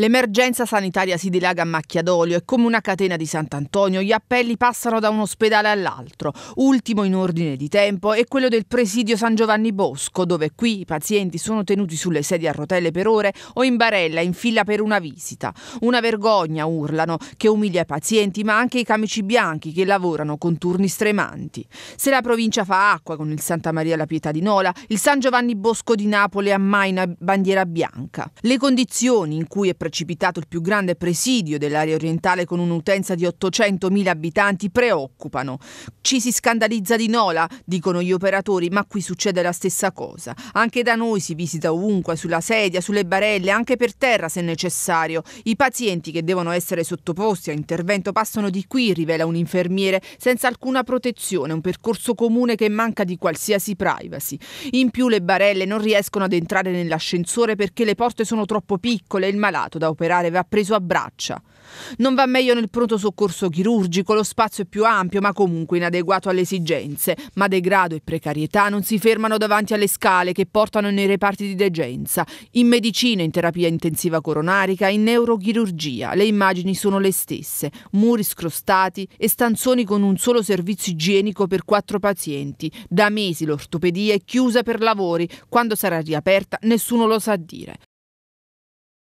L'emergenza sanitaria si dilaga a macchia d'olio e come una catena di Sant'Antonio gli appelli passano da un ospedale all'altro. Ultimo in ordine di tempo è quello del presidio San Giovanni Bosco, dove qui i pazienti sono tenuti sulle sedie a rotelle per ore o in barella in fila per una visita. Una vergogna, urlano, che umilia i pazienti ma anche i camici bianchi che lavorano con turni stremanti. Se la provincia fa acqua con il Santa Maria la Pietà di Nola, il San Giovanni Bosco di Napoli ha mai una bandiera bianca. Le condizioni in cui è presente precipitato il più grande presidio dell'area orientale con un'utenza di 800.000 abitanti preoccupano. Ci si scandalizza di Nola, dicono gli operatori, ma qui succede la stessa cosa. Anche da noi si visita ovunque, sulla sedia, sulle barelle, anche per terra se necessario. I pazienti che devono essere sottoposti a intervento passano di qui, rivela un infermiere, senza alcuna protezione, un percorso comune che manca di qualsiasi privacy. In più le barelle non riescono ad entrare nell'ascensore perché le porte sono troppo piccole e il malato da operare va preso a braccia. Non va meglio nel pronto soccorso chirurgico, lo spazio è più ampio ma comunque inadeguato alle esigenze, ma degrado e precarietà non si fermano davanti alle scale che portano nei reparti di degenza, in medicina, in terapia intensiva coronarica, in neurochirurgia. Le immagini sono le stesse, muri scrostati e stanzoni con un solo servizio igienico per quattro pazienti. Da mesi l'ortopedia è chiusa per lavori, quando sarà riaperta nessuno lo sa dire.